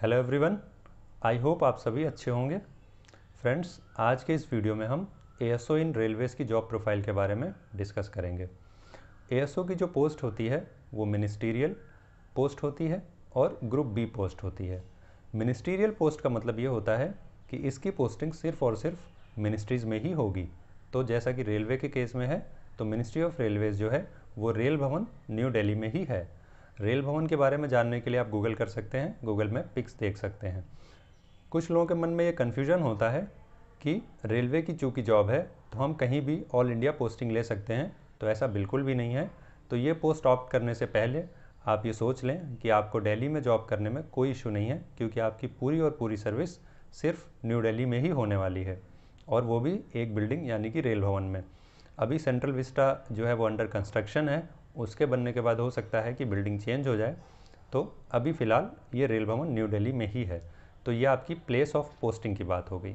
hello everyone I hope आप सभी अच्छे होंगे फ्रेंड्स आज के इस वीडियो में हम एएसओ इन रेलवेज़ की जॉब प्रोफाइल के बारे में डिस्कस करेंगे एएसओ की जो पोस्ट होती है वो मिनिस्टीरियल पोस्ट होती है और ग्रुप बी पोस्ट होती है मिनिस्टीरियल पोस्ट का मतलब ये होता है कि इसकी पोस्टिंग सिर्फ और सिर्फ मिनिस्ट्रीज़ में ही होगी तो जैसा कि रेलवे के केस में है तो मिनिस्ट्री ऑफ रेलवेज़ जो है वो रेल भवन न्यू डेली में ही है रेल भवन के बारे में जानने के लिए आप गूगल कर सकते हैं गूगल में पिक्स देख सकते हैं कुछ लोगों के मन में ये कन्फ्यूजन होता है कि रेलवे की चूँकि जॉब है तो हम कहीं भी ऑल इंडिया पोस्टिंग ले सकते हैं तो ऐसा बिल्कुल भी नहीं है तो ये पोस्ट ऑप्ट करने से पहले आप ये सोच लें कि आपको दिल्ली में जॉब करने में कोई इशू नहीं है क्योंकि आपकी पूरी और पूरी सर्विस सिर्फ न्यू दिल्ली में ही होने वाली है और वो भी एक बिल्डिंग यानी कि रेल भवन में अभी सेंट्रल विस्टा जो है वो अंडर कंस्ट्रक्शन है उसके बनने के बाद हो सकता है कि बिल्डिंग चेंज हो जाए तो अभी फ़िलहाल ये रेल भवन न्यू दिल्ली में ही है तो ये आपकी प्लेस ऑफ पोस्टिंग की बात हो गई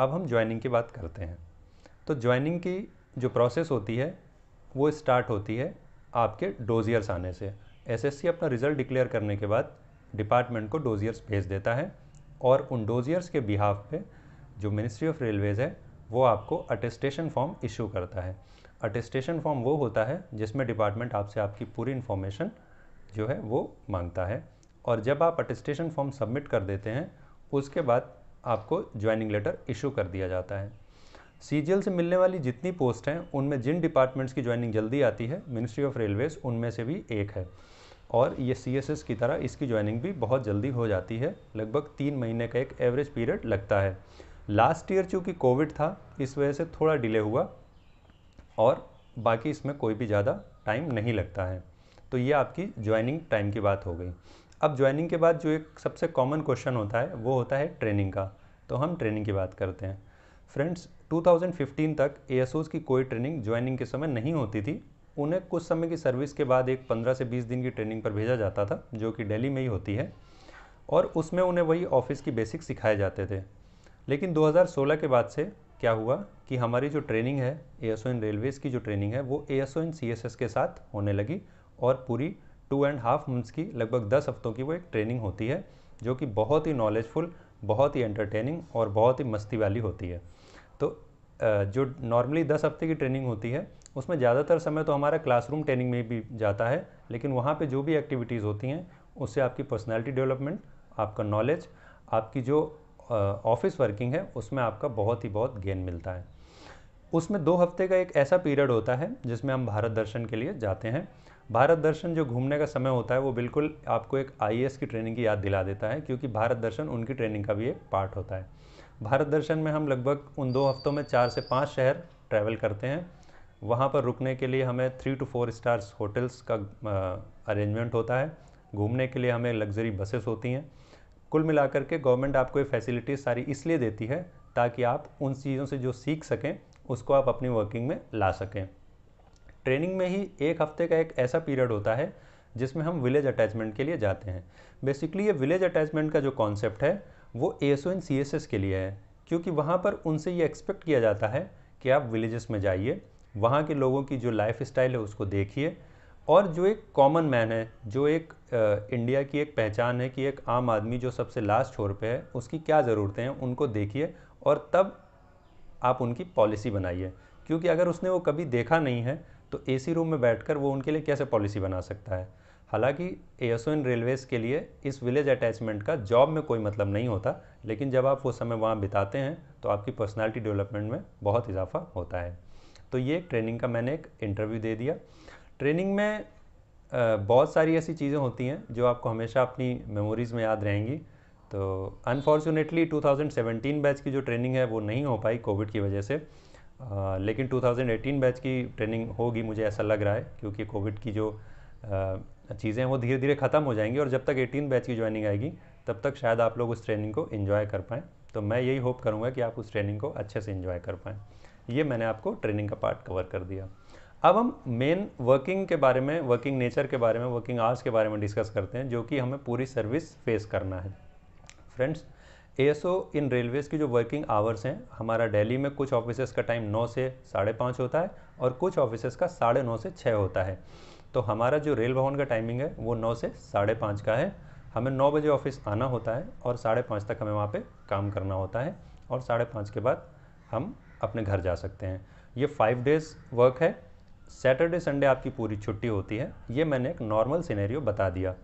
अब हम ज्वाइनिंग की बात करते हैं तो ज्वाइनिंग की जो प्रोसेस होती है वो स्टार्ट होती है आपके डोजियर्स आने से एसएससी अपना रिज़ल्ट डिक्लेयर करने के बाद डिपार्टमेंट को डोजियर्स भेज देता है और उन डोजियर्स के बिहाफ पे जो मिनिस्ट्री ऑफ रेलवेज़ है वो आपको अटेस्टेशन फॉर्म इशू करता है अटेस्टेशन फॉर्म वो होता है जिसमें डिपार्टमेंट आपसे आपकी पूरी इन्फॉर्मेशन जो है वो मांगता है और जब आप अटेस्टेशन फॉर्म सबमिट कर देते हैं उसके बाद आपको ज्वाइनिंग लेटर इशू कर दिया जाता है सी से मिलने वाली जितनी पोस्ट हैं उनमें जिन डिपार्टमेंट्स की ज्वाइनिंग जल्दी आती है मिनिस्ट्री ऑफ रेलवेज़ उनमें से भी एक है और ये सी की तरह इसकी ज्वाइनिंग भी बहुत जल्दी हो जाती है लगभग तीन महीने का एक एवरेज पीरियड लगता है लास्ट ईयर चूँकि कोविड था इस वजह से थोड़ा डिले हुआ और बाकी इसमें कोई भी ज़्यादा टाइम नहीं लगता है तो ये आपकी ज्वाइनिंग टाइम की बात हो गई अब ज्वाइनिंग के बाद जो एक सबसे कॉमन क्वेश्चन होता है वो होता है ट्रेनिंग का तो हम ट्रेनिंग की बात करते हैं फ्रेंड्स 2015 तक ए की कोई ट्रेनिंग ज्वाइनिंग के समय नहीं होती थी उन्हें कुछ समय की सर्विस के बाद एक 15 से 20 दिन की ट्रेनिंग पर भेजा जाता था जो कि दिल्ली में ही होती है और उसमें उन्हें वही ऑफिस की बेसिक सिखाए जाते थे लेकिन 2016 के बाद से क्या हुआ कि हमारी जो ट्रेनिंग है ए एस ओ इन रेलवेज़ की जो ट्रेनिंग है वो A S O in C S S के साथ होने लगी और पूरी टू एंड हाफ मंथ्स की लगभग दस हफ्तों की वो एक ट्रेनिंग होती है जो कि बहुत ही नॉलेजफुल बहुत ही एंटरटेनिंग और बहुत ही मस्ती वाली होती है तो जो नॉर्मली दस हफ्ते की ट्रेनिंग होती है उसमें ज़्यादातर समय तो हमारा क्लासरूम ट्रेनिंग में भी जाता है लेकिन वहाँ पर जो भी एक्टिविटीज़ होती हैं उससे आपकी पर्सनैलिटी डेवलपमेंट आपका नॉलेज आपकी जो ऑफिस वर्किंग है उसमें आपका बहुत ही बहुत गेन मिलता है उसमें दो हफ्ते का एक ऐसा पीरियड होता है जिसमें हम भारत दर्शन के लिए जाते हैं भारत दर्शन जो घूमने का समय होता है वो बिल्कुल आपको एक आई की ट्रेनिंग की याद दिला देता है क्योंकि भारत दर्शन उनकी ट्रेनिंग का भी एक पार्ट होता है भारत दर्शन में हम लगभग उन दो हफ्तों में चार से पाँच शहर ट्रैवल करते हैं वहाँ पर रुकने के लिए हमें three two four stars hotels का अरेंजमेंट होता है घूमने के लिए हमें लग्जरी बसेस होती हैं कुल मिलाकर के गवर्नमेंट आपको ये फैसिलिटीज़ सारी इसलिए देती है ताकि आप उन चीज़ों से जो सीख सकें उसको आप अपनी वर्किंग में ला सकें ट्रेनिंग में ही एक हफ्ते का एक ऐसा पीरियड होता है जिसमें हम विलेज अटैचमेंट के लिए जाते हैं बेसिकली ये विलेज अटैचमेंट का जो कॉन्सेप्ट है वो A S N C S S के लिए है क्योंकि वहाँ पर उनसे ये एक्सपेक्ट किया जाता है कि आप विलेजेस में जाइए वहाँ के लोगों की जो लाइफ स्टाइल है उसको देखिए और जो एक कॉमन मैन है जो एक इंडिया की एक पहचान है कि एक आम आदमी जो सबसे लास्ट छोर पे है उसकी क्या ज़रूरतें हैं उनको देखिए और तब आप उनकी पॉलिसी बनाइए क्योंकि अगर उसने वो कभी देखा नहीं है तो एसी रूम में बैठकर वो उनके लिए कैसे पॉलिसी बना सकता है हालांकि एएसओएन रेलवेज़ के लिए इस विलेज अटैचमेंट का जॉब में कोई मतलब नहीं होता लेकिन जब आप वो समय वहाँ बिताते हैं तो आपकी पर्सनालिटी डेवलपमेंट में बहुत इजाफा होता है तो ये ट्रेनिंग का मैंने एक इंटरव्यू दे दिया ट्रेनिंग में बहुत सारी ऐसी चीज़ें होती हैं जो आपको हमेशा अपनी मेमोरीज़ में याद रहेंगी तो अनफॉर्चुनेटली 2017 बैच की जो ट्रेनिंग है वो नहीं हो पाई कोविड की वजह से आ, लेकिन 2018 बैच की ट्रेनिंग होगी मुझे ऐसा लग रहा है क्योंकि कोविड की जो चीज़ें हैं वो धीरे धीरे ख़त्म हो जाएंगी और जब तक एटीन बैच की ज्वाइनिंग आएगी तब तक शायद आप लोग उस ट्रेनिंग को इन्जॉय कर पाएँ तो मैं यही होप करूँगा कि आप उस ट्रेनिंग को अच्छे से इन्जॉय कर पाएँ ये मैंने आपको ट्रेनिंग का पार्ट कवर कर दिया अब हम मेन वर्किंग के बारे में वर्किंग नेचर के बारे में वर्किंग आवर्स के बारे में डिस्कस करते हैं जो कि हमें पूरी सर्विस फेस करना है फ्रेंड्स एएसओ इन रेलवेज़ की जो वर्किंग आवर्स हैं हमारा दिल्ली में कुछ ऑफिस का टाइम नौ से साढ़े पाँच होता है और कुछ ऑफिसेस का साढ़े नौ से छः होता है तो हमारा जो रेल भवन का टाइमिंग है वो नौ से साढ़े पाँच का है हमें नौ बजे ऑफिस आना होता है और साढ़े पाँच तक हमें वहाँ पे काम करना होता है और साढ़े पाँच के बाद हम अपने घर जा सकते हैं ये फाइव डेज़ वर्क है सैटरडे संडे आपकी पूरी छुट्टी होती है ये मैंने एक नॉर्मल सिनेरियो बता दिया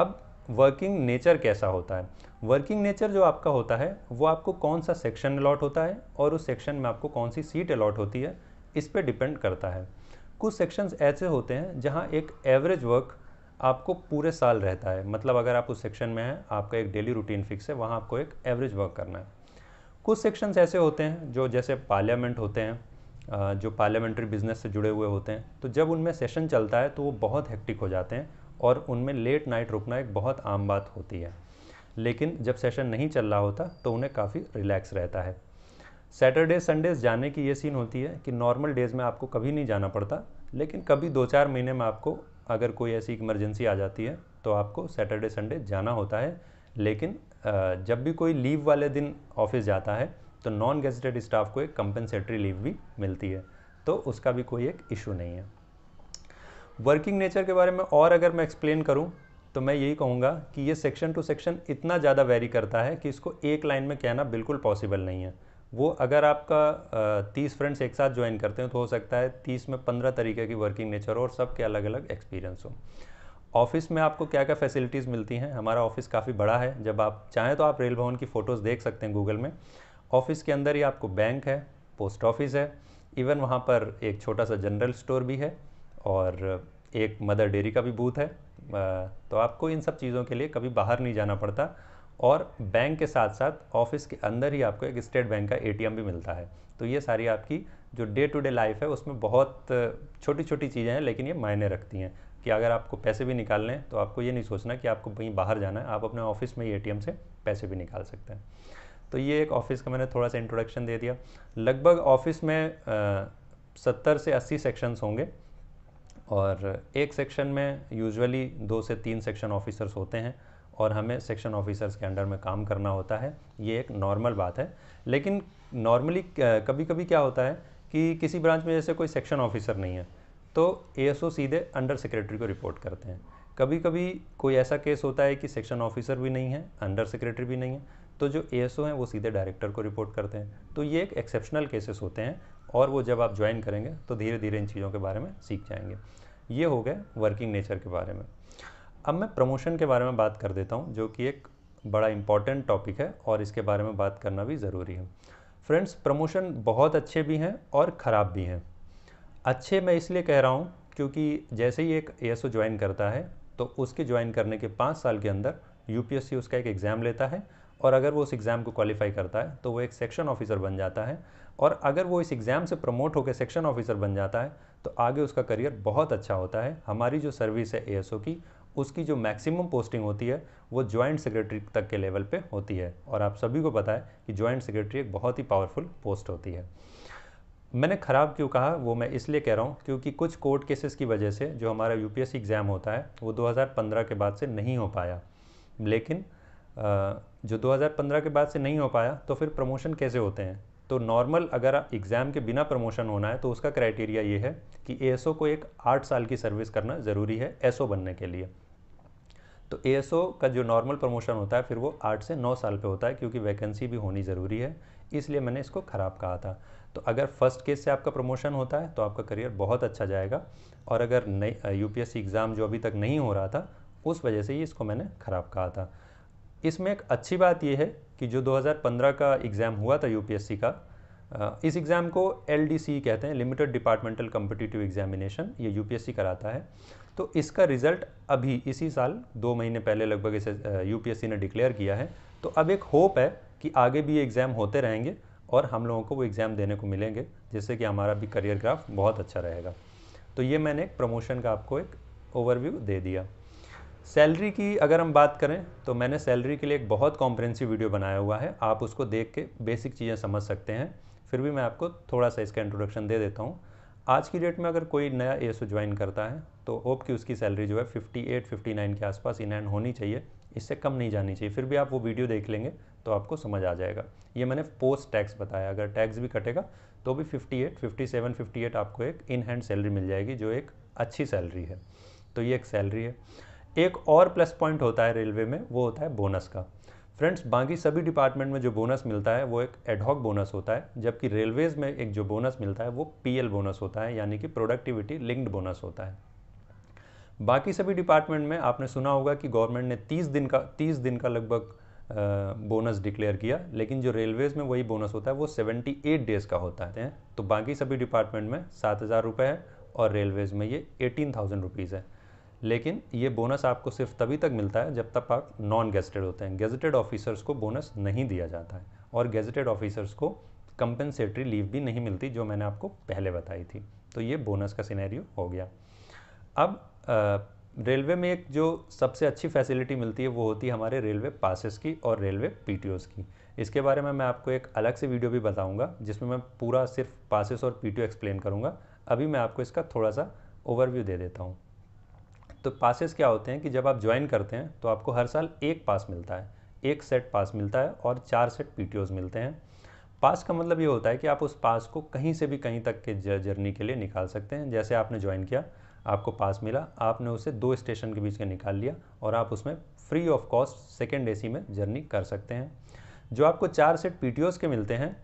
अब वर्किंग नेचर कैसा होता है वर्किंग नेचर जो आपका होता है वो आपको कौन सा सेक्शन अलॉट होता है और उस सेक्शन में आपको कौन सी सीट अलॉट होती है इस पर डिपेंड करता है कुछ सेक्शंस ऐसे होते हैं जहाँ एक एवरेज वर्क आपको पूरे साल रहता है मतलब अगर आप उस सेक्शन में हैं आपका एक डेली रूटीन फिक्स है वहाँ आपको एक एवरेज वर्क करना है कुछ सेक्शंस ऐसे होते हैं जो जैसे पार्लियामेंट होते हैं जो पार्लियामेंट्री बिजनेस से जुड़े हुए होते हैं तो जब उनमें सेशन चलता है तो वो बहुत हेक्टिक हो जाते हैं और उनमें लेट नाइट रुकना एक बहुत आम बात होती है लेकिन जब सेशन नहीं चल रहा होता तो उन्हें काफ़ी रिलैक्स रहता है सैटरडे संडेज जाने की ये सीन होती है कि नॉर्मल डेज़ में आपको कभी नहीं जाना पड़ता लेकिन कभी दो चार महीने में आपको अगर कोई ऐसी इमरजेंसी आ जाती है तो आपको सैटरडे संडे जाना होता है लेकिन जब भी कोई लीव वाले दिन ऑफिस जाता है तो नॉन गेजेटेड स्टाफ को एक कंपनसेटरी लीव भी मिलती है तो उसका भी कोई एक इशू नहीं है वर्किंग नेचर के बारे में और अगर मैं एक्सप्लेन करूँ तो मैं यही कहूँगा कि ये सेक्शन टू सेक्शन इतना ज़्यादा वेरी करता है कि इसको एक लाइन में कहना बिल्कुल पॉसिबल नहीं है वो अगर आपका तीस फ्रेंड्स एक साथ ज्वाइन करते हैं तो हो सकता है तीस में पंद्रह तरीके की वर्किंग नेचर और सब के अलग अलग एक्सपीरियंस हो ऑफिस में आपको क्या क्या फैसिलिटीज़ मिलती हैं हमारा ऑफिस काफ़ी बड़ा है जब आप चाहें तो आप रेल भवन की फ़ोटोज़ देख सकते हैं गूगल में ऑफिस के अंदर ही आपको बैंक है पोस्ट ऑफिस है इवन वहाँ पर एक छोटा सा जनरल स्टोर भी है और एक मदर डेयरी का भी बूथ है तो आपको इन सब चीज़ों के लिए कभी बाहर नहीं जाना पड़ता और बैंक के साथ साथ ऑफिस के अंदर ही आपको एक स्टेट बैंक का एटीएम भी मिलता है तो ये सारी आपकी जो डे टू डे लाइफ है उसमें बहुत छोटी छोटी चीज़ें हैं लेकिन ये मायने रखती हैं कि अगर आपको पैसे भी निकालने हैं तो आपको ये नहीं सोचना कि आपको कहीं बाहर जाना है आप अपने ऑफिस में ही ए से पैसे भी निकाल सकते हैं तो ये एक ऑफिस का मैंने थोड़ा सा इंट्रोडक्शन दे दिया लगभग ऑफिस में सत्तर से अस्सी सेक्शंस होंगे और एक सेक्शन में यूजुअली दो से तीन सेक्शन ऑफिसर्स होते हैं और हमें सेक्शन ऑफिसर्स के अंडर में काम करना होता है ये एक नॉर्मल बात है लेकिन नॉर्मली कभी कभी क्या होता है कि किसी ब्रांच में जैसे कोई सेक्शन ऑफिसर नहीं है तो ए सीधे अंडर सेक्रेटरी को रिपोर्ट करते हैं कभी कभी कोई ऐसा केस होता है कि सेक्शन ऑफिसर भी नहीं है अंडर सेक्रेटरी भी नहीं है तो जो ए हैं वो सीधे डायरेक्टर को रिपोर्ट करते हैं तो ये एक एक्सेप्शनल केसेस होते हैं और वो जब आप ज्वाइन करेंगे तो धीरे धीरे इन चीज़ों के बारे में सीख जाएंगे ये हो गए वर्किंग नेचर के बारे में अब मैं प्रमोशन के बारे में बात कर देता हूँ जो कि एक बड़ा इंपॉर्टेंट टॉपिक है और इसके बारे में बात करना भी ज़रूरी है फ्रेंड्स प्रमोशन बहुत अच्छे भी हैं और ख़राब भी हैं अच्छे मैं इसलिए कह रहा हूँ क्योंकि जैसे ही एक ए ज्वाइन करता है तो उसके ज्वाइन करने के पाँच साल के अंदर यू उसका एक एग्ज़ाम लेता है और अगर वो उस एग्ज़ाम को क्वालिफाई करता है तो वो एक सेक्शन ऑफिसर बन जाता है और अगर वो इस एग्ज़ाम से प्रमोट होकर सेक्शन ऑफिसर बन जाता है तो आगे उसका करियर बहुत अच्छा होता है हमारी जो सर्विस है ए की उसकी जो मैक्सिमम पोस्टिंग होती है वो जॉइंट सेक्रेटरी तक के लेवल पे होती है और आप सभी को पता है कि जॉइंट सेक्रेटरी एक बहुत ही पावरफुल पोस्ट होती है मैंने ख़राब क्यों कहा वो मैं इसलिए कह रहा हूँ क्योंकि कुछ कोर्ट केसेस की वजह से जो हमारा यू एग्ज़ाम होता है वो 2015 के बाद से नहीं हो पाया लेकिन आ, जो 2015 के बाद से नहीं हो पाया तो फिर प्रमोशन कैसे होते हैं तो नॉर्मल अगर एग्ज़ाम के बिना प्रमोशन होना है तो उसका क्राइटेरिया ये है कि ए को एक आठ साल की सर्विस करना ज़रूरी है एस बनने के लिए तो ए का जो नॉर्मल प्रमोशन होता है फिर वो आठ से नौ साल पे होता है क्योंकि वैकेंसी भी होनी ज़रूरी है इसलिए मैंने इसको ख़राब कहा था तो अगर फर्स्ट केस से आपका प्रमोशन होता है तो आपका करियर बहुत अच्छा जाएगा और अगर नई यूपीएससी uh, एग्ज़ाम जो अभी तक नहीं हो रहा था उस वजह से ही इसको मैंने ख़राब कहा था इसमें एक अच्छी बात यह है कि जो 2015 का एग्ज़ाम हुआ था यूपीएससी का इस एग्ज़ाम को एल कहते हैं लिमिटेड डिपार्टमेंटल कम्पिटिटिव एग्जामिनेशन ये यू कराता है तो इसका रिज़ल्ट अभी इसी साल दो महीने पहले लगभग इसे यू ने डिक्लेयर किया है तो अब एक होप है कि आगे भी ये एग्ज़ाम होते रहेंगे और हम लोगों को वो एग्ज़ाम देने को मिलेंगे जिससे कि हमारा भी करियर ग्राफ बहुत अच्छा रहेगा तो ये मैंने एक प्रमोशन का आपको एक ओवरव्यू दे दिया सैलरी की अगर हम बात करें तो मैंने सैलरी के लिए एक बहुत कॉम्प्रेंसिव वीडियो बनाया हुआ है आप उसको देख के बेसिक चीज़ें समझ सकते हैं फिर भी मैं आपको थोड़ा सा इसका इंट्रोडक्शन दे देता हूँ आज की डेट में अगर कोई नया ए ज्वाइन करता है तो होप कि उसकी सैलरी जो है 58, 59 के आसपास इन होनी चाहिए इससे कम नहीं जानी चाहिए फिर भी आप वो वीडियो देख लेंगे तो आपको समझ आ जाएगा ये मैंने पोस्ट टैक्स बताया अगर टैक्स भी कटेगा तो भी 58, 57, 58 आपको एक इन हैंड सैलरी मिल जाएगी जो एक अच्छी सैलरी है तो ये एक सैलरी है एक और प्लस पॉइंट होता है रेलवे में वो होता है बोनस का फ्रेंड्स बाकी सभी डिपार्टमेंट में जो बोनस मिलता है वो एक एडहॉक बोनस होता है जबकि रेलवेज़ में एक जो बोनस मिलता है वो पीएल बोनस होता है यानी कि प्रोडक्टिविटी लिंक्ड बोनस होता है बाकी सभी डिपार्टमेंट में आपने सुना होगा कि गवर्नमेंट ने 30 दिन का 30 दिन का लगभग बोनस डिक्लेयर किया लेकिन जो रेलवेज़ में वही बोनस होता है वो एट डेज़ का होता है तो बाकी सभी डिपार्टमेंट में सात हज़ार रुपये है और रेलवेज़ में ये एटीन थाउजेंड रुपीज़ है लेकिन ये बोनस आपको सिर्फ तभी तक मिलता है जब तक आप नॉन गेजटेड होते हैं गेजटेड ऑफिसर्स को बोनस नहीं दिया जाता है और गेजटेड ऑफिसर्स को कंपनसेटरी लीव भी नहीं मिलती जो मैंने आपको पहले बताई थी तो ये बोनस का सिनेरियो हो गया अब रेलवे में एक जो सबसे अच्छी फैसिलिटी मिलती है वो होती है हमारे रेलवे पासेस की और रेलवे पी की इसके बारे में मैं आपको एक अलग से वीडियो भी बताऊँगा जिसमें मैं पूरा सिर्फ पासेस और पी एक्सप्लेन करूँगा अभी मैं आपको इसका थोड़ा सा ओवरव्यू दे देता हूँ तो पासेस क्या होते हैं कि जब आप ज्वाइन करते हैं तो आपको हर साल एक पास मिलता है एक सेट पास मिलता है और चार सेट पी मिलते हैं पास का मतलब ये होता है कि आप उस पास को कहीं से भी कहीं तक के जर्नी के लिए निकाल सकते हैं जैसे आपने ज्वाइन किया आपको पास मिला आपने उसे दो स्टेशन के बीच में निकाल लिया और आप उसमें free of cost second AC में जर्नी कर सकते हैं जो आपको चार सेट पी के मिलते हैं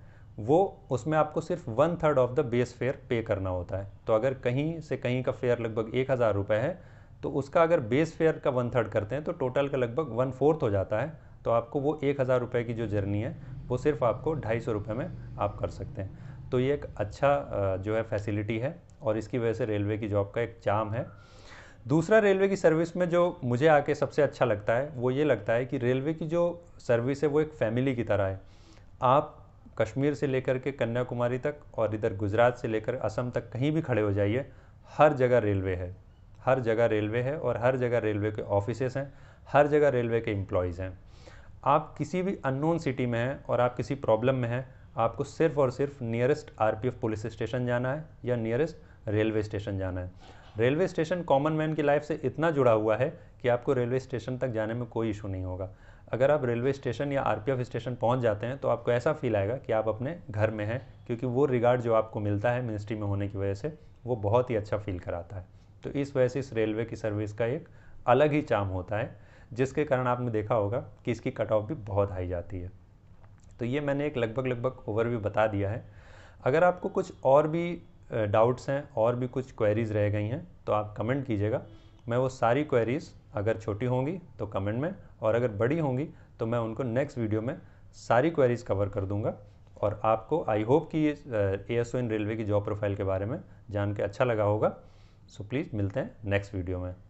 वो उसमें आपको सिर्फ one third of the base fare pay करना होता है तो अगर कहीं से कहीं का फेयर लगभग एक हज़ार रुपये है तो उसका अगर बेस फेयर का वन थर्ड करते हैं तो टोटल का लगभग वन फोर्थ हो जाता है तो आपको वो एक हज़ार रुपये की जो जर्नी है वो सिर्फ आपको ढाई सौ रुपये में आप कर सकते हैं तो ये एक अच्छा जो है फैसिलिटी है और इसकी वजह से रेलवे की जॉब का एक चाम है दूसरा रेलवे की सर्विस में जो मुझे आके सबसे अच्छा लगता है वो ये लगता है कि रेलवे की जो सर्विस है वो एक फैमिली की तरह है आप कश्मीर से लेकर के कन्याकुमारी तक और इधर गुजरात से लेकर असम तक कहीं भी खड़े हो जाइए हर जगह रेलवे है हर जगह रेलवे है और हर जगह रेलवे के ऑफिसेस हैं हर जगह रेलवे के इम्प्लॉयज़ हैं आप किसी भी अननोन सिटी में हैं और आप किसी प्रॉब्लम में हैं आपको सिर्फ और सिर्फ नियरेस्ट आरपीएफ पुलिस स्टेशन जाना है या नियरेस्ट रेलवे स्टेशन जाना है रेलवे स्टेशन कॉमन मैन की लाइफ से इतना जुड़ा हुआ है कि आपको रेलवे स्टेशन तक जाने में कोई इशू नहीं होगा अगर आप रेलवे स्टेशन या आर स्टेशन पहुंच जाते हैं तो आपको ऐसा फील आएगा कि आप अपने घर में हैं क्योंकि वो रिगार्ड जो आपको मिलता है मिनिस्ट्री में होने की वजह से वो बहुत ही अच्छा फील कराता है तो इस वजह से इस रेलवे की सर्विस का एक अलग ही चाम होता है जिसके कारण आपने देखा होगा कि इसकी कट ऑफ भी बहुत हाई जाती है तो ये मैंने एक लगभग लगभग ओवरव्यू बता दिया है अगर आपको कुछ और भी डाउट्स हैं और भी कुछ क्वेरीज़ रह गई हैं तो आप कमेंट कीजिएगा मैं वो सारी क्वेरीज़ अगर छोटी होंगी तो कमेंट में और अगर बड़ी होंगी तो मैं उनको नेक्स्ट वीडियो में सारी क्वेरीज़ कवर कर दूंगा और आपको आई होप कि ए एस रेलवे की जॉब प्रोफाइल के बारे में जान के अच्छा लगा होगा सो प्लीज़ मिलते हैं नेक्स्ट वीडियो में